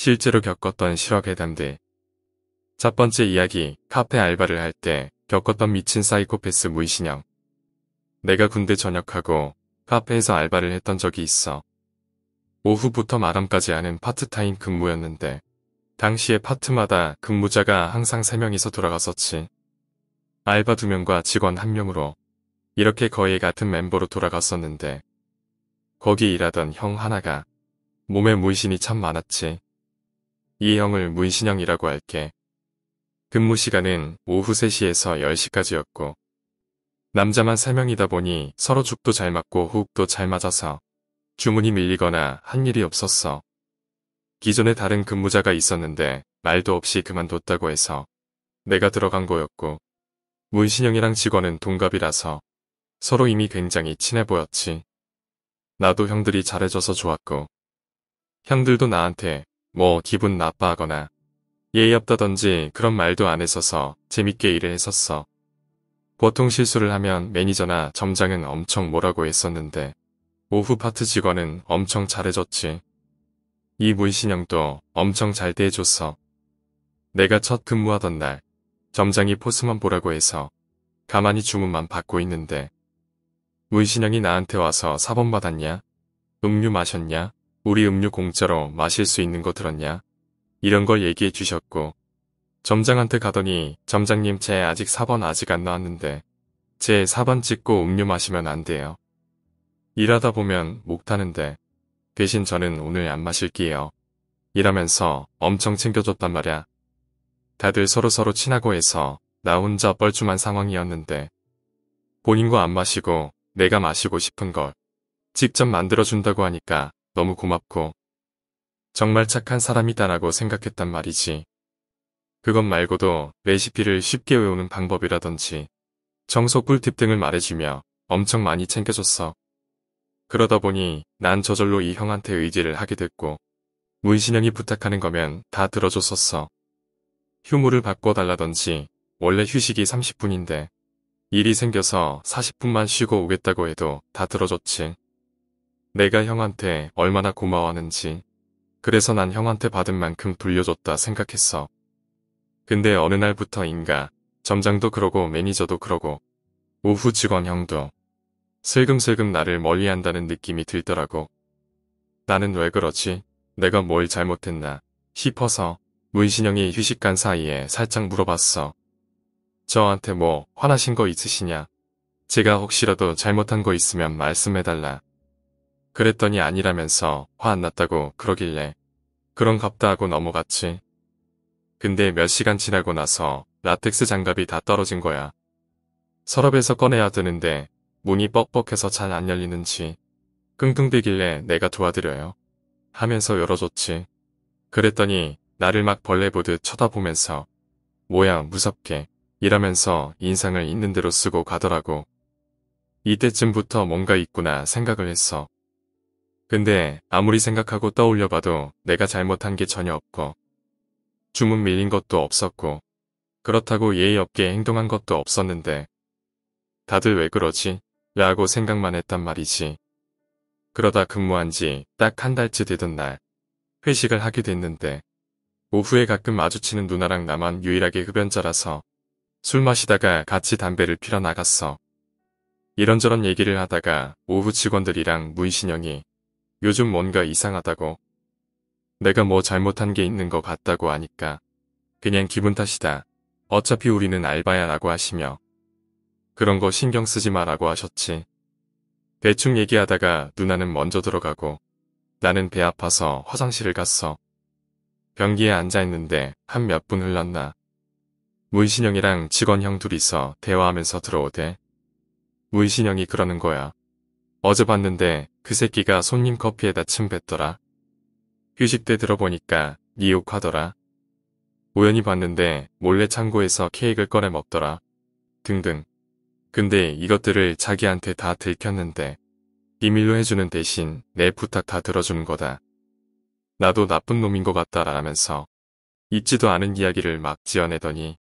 실제로 겪었던 실화괴담들. 첫 번째 이야기, 카페 알바를 할 때 겪었던 미친 사이코패스 무이신형. 내가 군대 전역하고 카페에서 알바를 했던 적이 있어. 오후부터 마감까지 하는 파트타임 근무였는데 당시에 파트마다 근무자가 항상 3명이서 돌아갔었지. 알바 2명과 직원 1명으로 이렇게 거의 같은 멤버로 돌아갔었는데 거기 일하던 형 하나가 몸에 무의신이 참 많았지. 이 형을 문신형이라고 할게. 근무 시간은 오후 3시에서 10시까지였고 남자만 3명이다 보니 서로 죽도 잘 맞고 호흡도 잘 맞아서 주문이 밀리거나 한 일이 없었어. 기존에 다른 근무자가 있었는데 말도 없이 그만뒀다고 해서 내가 들어간 거였고 문신영이랑 직원은 동갑이라서 서로 이미 굉장히 친해 보였지. 나도 형들이 잘해줘서 좋았고 형들도 나한테 뭐 기분 나빠하거나 예의 없다든지 그런 말도 안 했어서 재밌게 일을 했었어. 보통 실수를 하면 매니저나 점장은 엄청 뭐라고 했었는데 오후 파트 직원은 엄청 잘해줬지. 이 문신형도 엄청 잘 대해줬어. 내가 첫 근무하던 날 점장이 포스만 보라고 해서 가만히 주문만 받고 있는데 문신형이 나한테 와서 사범 받았냐? 음료 마셨냐? 우리 음료 공짜로 마실 수 있는 거 들었냐? 이런 걸 얘기해 주셨고 점장한테 가더니 점장님 제 아직 4번 아직 안 나왔는데 제 4번 찍고 음료 마시면 안 돼요. 일하다 보면 목 타는데 대신 저는 오늘 안 마실게요. 이러면서 엄청 챙겨줬단 말야. 다들 서로서로 서로 친하고 해서 나 혼자 뻘쭘한 상황이었는데 본인과 안 마시고 내가 마시고 싶은 걸 직접 만들어준다고 하니까 너무 고맙고 정말 착한 사람이다라고 생각했단 말이지. 그것 말고도 레시피를 쉽게 외우는 방법이라든지 정석 꿀팁 등을 말해주며 엄청 많이 챙겨줬어. 그러다 보니 난 저절로 이 형한테 의지를 하게 됐고 문신영이 부탁하는 거면 다 들어줬었어. 휴무를 바꿔달라든지 원래 휴식이 30분인데 일이 생겨서 40분만 쉬고 오겠다고 해도 다 들어줬지. 내가 형한테 얼마나 고마워하는지 그래서 난 형한테 받은 만큼 돌려줬다 생각했어. 근데 어느 날부터인가 점장도 그러고 매니저도 그러고 오후 직원 형도 슬금슬금 나를 멀리한다는 느낌이 들더라고. 나는 왜 그러지? 내가 뭘 잘못했나 싶어서 문신영이 휴식 간 사이에 살짝 물어봤어. 저한테 뭐 화나신 거 있으시냐? 제가 혹시라도 잘못한 거 있으면 말씀해달라. 그랬더니 아니라면서 화 안 났다고 그러길래 그런갑다 하고 넘어갔지. 근데 몇 시간 지나고 나서 라텍스 장갑이 다 떨어진 거야. 서랍에서 꺼내야 되는데 문이 뻑뻑해서 잘 안 열리는지 끙끙대길래 내가 도와드려요. 하면서 열어줬지. 그랬더니 나를 막 벌레 보듯 쳐다보면서 뭐야 무섭게 이러면서 인상을 있는 대로 쓰고 가더라고. 이때쯤부터 뭔가 있구나 생각을 했어. 근데 아무리 생각하고 떠올려봐도 내가 잘못한 게 전혀 없고 주문 밀린 것도 없었고 그렇다고 예의 없게 행동한 것도 없었는데 다들 왜 그러지? 라고 생각만 했단 말이지. 그러다 근무한 지 딱 한 달째 되던 날 회식을 하게 됐는데 오후에 가끔 마주치는 누나랑 나만 유일하게 흡연자라서 술 마시다가 같이 담배를 피러 나갔어. 이런저런 얘기를 하다가 오후 직원들이랑 문신영이 요즘 뭔가 이상하다고. 내가 뭐 잘못한 게 있는 것 같다고 하니까 그냥 기분 탓이다. 어차피 우리는 알바야 라고 하시며 그런 거 신경 쓰지 마라고 하셨지. 대충 얘기하다가 누나는 먼저 들어가고 나는 배 아파서 화장실을 갔어. 변기에 앉아있는데 한 몇 분 흘렀나. 문신영이랑 직원형 둘이서 대화하면서 들어오대. 문신영이 그러는 거야. 어제 봤는데 그 새끼가 손님 커피에다 침 뱉더라. 휴식 때 들어보니까 니 욕하더라. 우연히 봤는데 몰래 창고에서 케이크를 꺼내 먹더라. 등등. 근데 이것들을 자기한테 다 들켰는데 비밀로 해주는 대신 내 부탁 다 들어주는 거다. 나도 나쁜 놈인 것 같다라면서 잊지도 않은 이야기를 막 지어내더니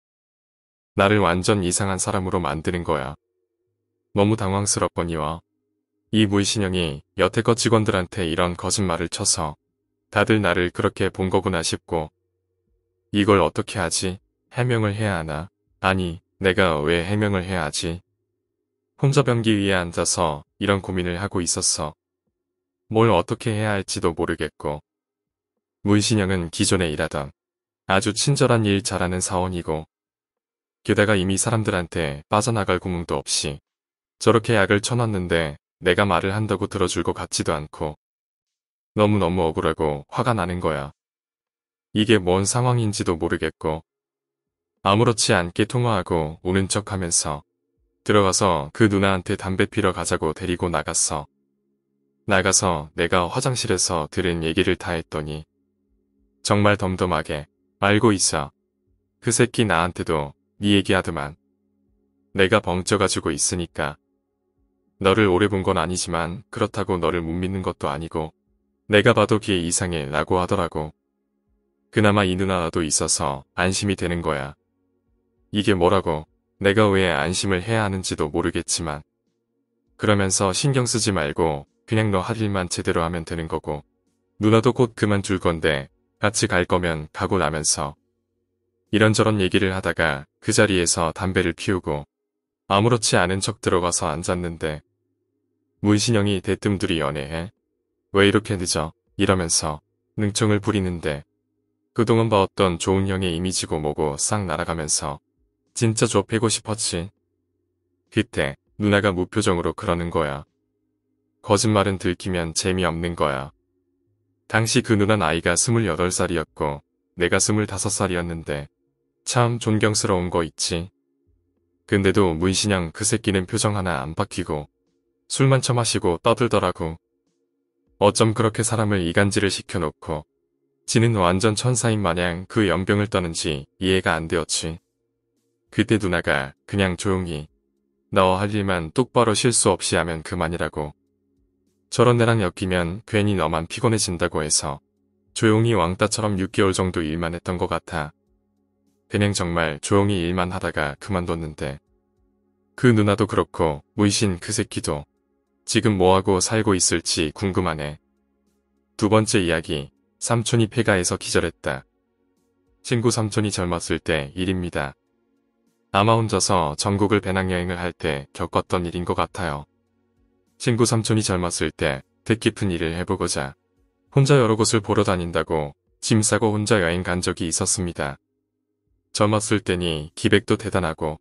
나를 완전 이상한 사람으로 만드는 거야. 너무 당황스럽거니와 이 무이신형이 여태껏 직원들한테 이런 거짓말을 쳐서 다들 나를 그렇게 본 거구나 싶고 이걸 어떻게 하지? 해명을 해야 하나? 아니, 내가 왜 해명을 해야 하지? 혼자 변기 위에 앉아서 이런 고민을 하고 있었어. 뭘 어떻게 해야 할지도 모르겠고. 문신영은 기존에 일하던 아주 친절한 일 잘하는 사원이고 게다가 이미 사람들한테 빠져나갈 구멍도 없이 저렇게 약을 쳐놨는데 내가 말을 한다고 들어줄 것 같지도 않고 너무너무 억울하고 화가 나는 거야. 이게 뭔 상황인지도 모르겠고 아무렇지 않게 통화하고 오는 척 하면서 들어가서 그 누나한테 담배 피러 가자고 데리고 나갔어. 나가서 내가 화장실에서 들은 얘기를 다 했더니 정말 덤덤하게 알고 있어. 그 새끼 나한테도 네 얘기하더만. 내가 벙쪄가지고 있으니까 너를 오래 본 건 아니지만 그렇다고 너를 못 믿는 것도 아니고 내가 봐도 걔 이상해 라고 하더라고. 그나마 이 누나도 라 있어서 안심이 되는 거야. 이게 뭐라고 내가 왜 안심을 해야 하는지도 모르겠지만 그러면서 신경 쓰지 말고 그냥 너 할 일만 제대로 하면 되는 거고 누나도 곧 그만둘 건데 같이 갈 거면 가고 나면서 이런저런 얘기를 하다가 그 자리에서 담배를 피우고 아무렇지 않은 척 들어가서 앉았는데 문신영이 대뜸 들이 연애해. 왜 이렇게 늦어? 이러면서 능청을 부리는데 그동안 봐왔던 조은영의 이미지고 뭐고 싹 날아가면서 진짜 좁히고 싶었지. 그때 누나가 무표정으로 그러는 거야. 거짓말은 들키면 재미없는 거야. 당시 그 누나 나이가 28살이었고 내가 25살이었는데 참 존경스러운 거 있지. 근데도 문신영그 새끼는 표정 하나 안 바뀌고 술만 처마시고 떠들더라고. 어쩜 그렇게 사람을 이간질을 시켜놓고 지는 완전 천사인 마냥 그 연병을 떠는지 이해가 안 되었지. 그때 누나가 그냥 조용히 너 할 일만 똑바로 실수 없이 하면 그만이라고. 저런 애랑 엮이면 괜히 너만 피곤해진다고 해서 조용히 왕따처럼 6개월 정도 일만 했던 것 같아. 그냥 정말 조용히 일만 하다가 그만뒀는데 그 누나도 그렇고 무이신 그 새끼도 지금 뭐하고 살고 있을지 궁금하네. 두 번째 이야기. 삼촌이 폐가에서 기절했다. 친구 삼촌이 젊었을 때 일입니다. 아마 혼자서 전국을 배낭여행을 할 때 겪었던 일인 것 같아요. 친구 삼촌이 젊었을 때 뜻깊은 일을 해보고자 혼자 여러 곳을 보러 다닌다고 짐 싸고 혼자 여행 간 적이 있었습니다. 젊었을 때니 기백도 대단하고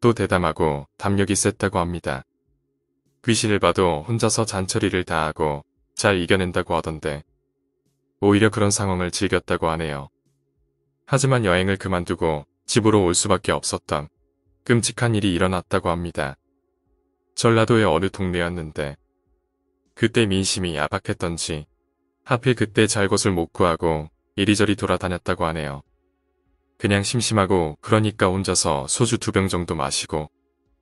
또 대담하고 담력이 셌다고 합니다. 귀신을 봐도 혼자서 잔처리를 다 하고 잘 이겨낸다고 하던데 오히려 그런 상황을 즐겼다고 하네요. 하지만 여행을 그만두고 집으로 올 수밖에 없었던 끔찍한 일이 일어났다고 합니다. 전라도의 어느 동네였는데 그때 민심이 야박했던지 하필 그때 잘 곳을 못 구하고 이리저리 돌아다녔다고 하네요. 그냥 심심하고 그러니까 혼자서 소주 두 병 정도 마시고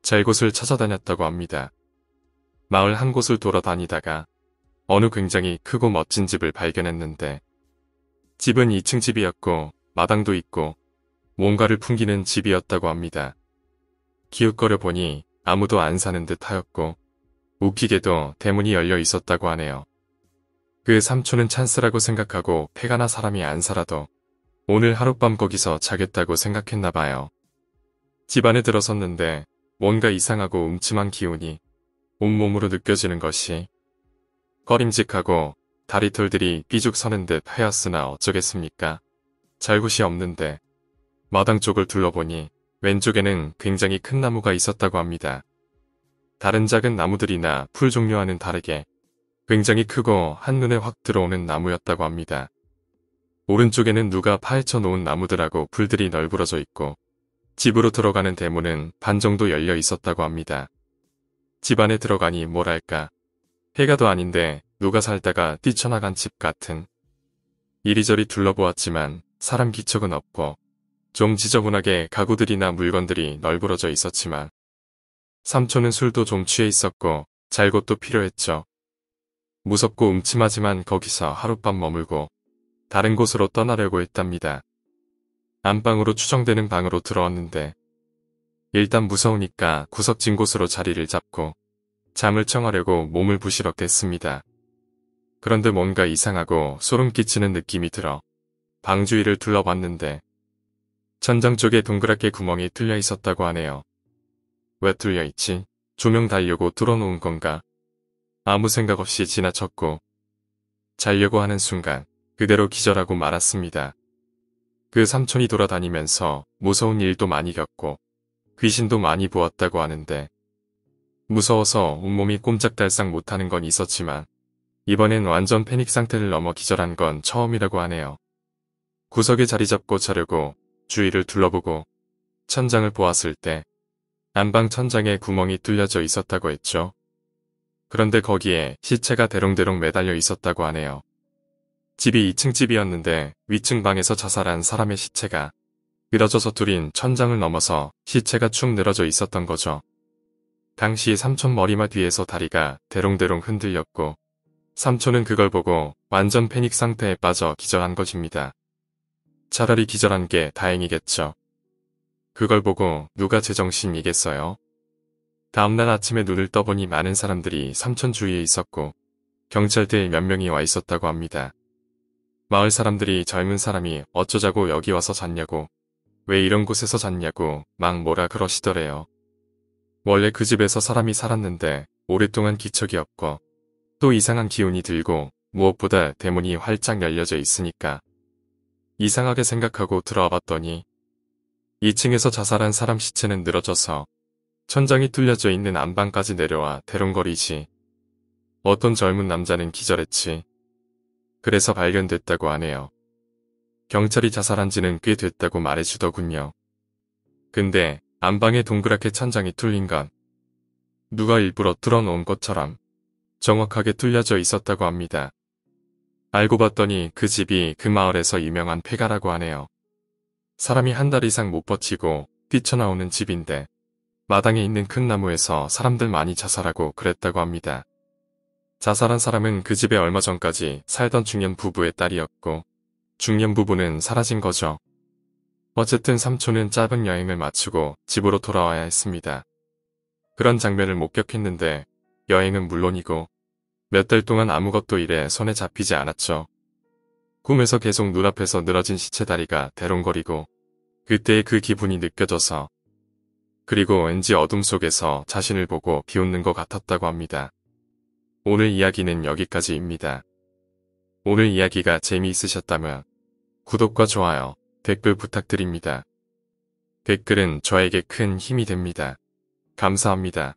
잘 곳을 찾아다녔다고 합니다. 마을 한 곳을 돌아다니다가 어느 굉장히 크고 멋진 집을 발견했는데 집은 2층 집이었고 마당도 있고 뭔가를 풍기는 집이었다고 합니다. 기웃거려 보니 아무도 안 사는 듯 하였고 웃기게도 대문이 열려 있었다고 하네요. 그의 삼촌은 찬스라고 생각하고 폐가나 사람이 안 살아도 오늘 하룻밤 거기서 자겠다고 생각했나 봐요. 집 안에 들어섰는데 뭔가 이상하고 음침한 기운이 온몸으로 느껴지는 것이 꺼림직하고 다리털들이 삐죽 서는 듯 하였으나 어쩌겠습니까. 잘곳이 없는데 마당 쪽을 둘러보니 왼쪽에는 굉장히 큰 나무가 있었다고 합니다. 다른 작은 나무들이나 풀 종류와는 다르게 굉장히 크고 한눈에 확 들어오는 나무였다고 합니다. 오른쪽에는 누가 파헤쳐 놓은 나무들하고 풀들이 널브러져 있고 집으로 들어가는 대문은 반 정도 열려 있었다고 합니다. 집안에 들어가니 뭐랄까 해가도 아닌데 누가 살다가 뛰쳐나간 집 같은 이리저리 둘러보았지만 사람 기척은 없고 좀 지저분하게 가구들이나 물건들이 널브러져 있었지만 삼촌은 술도 좀 취해 있었고 잘 곳도 필요했죠. 무섭고 음침하지만 거기서 하룻밤 머물고 다른 곳으로 떠나려고 했답니다. 안방으로 추정되는 방으로 들어왔는데 일단 무서우니까 구석진 곳으로 자리를 잡고 잠을 청하려고 몸을 부시럭 댔습니다. 그런데 뭔가 이상하고 소름 끼치는 느낌이 들어 방 주위를 둘러봤는데 천장 쪽에 동그랗게 구멍이 뚫려 있었다고 하네요. 왜 뚫려 있지? 조명 달려고 뚫어놓은 건가? 아무 생각 없이 지나쳤고 자려고 하는 순간 그대로 기절하고 말았습니다. 그 삼촌이 돌아다니면서 무서운 일도 많이 겪고 귀신도 많이 보았다고 하는데 무서워서 온몸이 꼼짝달싹 못하는 건 있었지만 이번엔 완전 패닉 상태를 넘어 기절한 건 처음이라고 하네요. 구석에 자리 잡고 자르고 주위를 둘러보고 천장을 보았을 때 안방 천장에 구멍이 뚫려져 있었다고 했죠. 그런데 거기에 시체가 대롱대롱 매달려 있었다고 하네요. 집이 2층 집이었는데 위층 방에서 자살한 사람의 시체가 길어져서 뚫인 천장을 넘어서 시체가 축 늘어져 있었던 거죠. 당시 삼촌 머리맡 뒤에서 다리가 대롱대롱 흔들렸고 삼촌은 그걸 보고 완전 패닉 상태에 빠져 기절한 것입니다. 차라리 기절한 게 다행이겠죠. 그걸 보고 누가 제정신이겠어요. 다음날 아침에 눈을 떠보니 많은 사람들이 삼촌 주위에 있었고 경찰대에 몇 명이 와 있었다고 합니다. 마을 사람들이 젊은 사람이 어쩌자고 여기 와서 잤냐고 왜 이런 곳에서 잤냐고 막 뭐라 그러시더래요. 원래 그 집에서 사람이 살았는데 오랫동안 기척이 없고 또 이상한 기운이 들고 무엇보다 대문이 활짝 열려져 있으니까 이상하게 생각하고 들어와 봤더니 2층에서 자살한 사람 시체는 늘어져서 천장이 뚫려져 있는 안방까지 내려와 대롱거리지. 어떤 젊은 남자는 기절했지. 그래서 발견됐다고 하네요. 경찰이 자살한 지는 꽤 됐다고 말해주더군요. 근데 안방에 동그랗게 천장이 뚫린 건 누가 일부러 뚫어놓은 것처럼 정확하게 뚫려져 있었다고 합니다. 알고 봤더니 그 집이 그 마을에서 유명한 폐가라고 하네요. 사람이 한 달 이상 못 버티고 뛰쳐나오는 집인데 마당에 있는 큰 나무에서 사람들 많이 자살하고 그랬다고 합니다. 자살한 사람은 그 집에 얼마 전까지 살던 중년 부부의 딸이었고 중년 부부는 사라진 거죠. 어쨌든 삼촌은 짧은 여행을 마치고 집으로 돌아와야 했습니다. 그런 장면을 목격했는데 여행은 물론이고 몇 달 동안 아무것도 일에 손에 잡히지 않았죠. 꿈에서 계속 눈앞에서 늘어진 시체 다리가 대롱거리고 그때의 그 기분이 느껴져서 그리고 왠지 어둠 속에서 자신을 보고 비웃는 것 같았다고 합니다. 오늘 이야기는 여기까지입니다. 오늘 이야기가 재미있으셨다면 구독과 좋아요, 댓글 부탁드립니다. 댓글은 저에게 큰 힘이 됩니다. 감사합니다.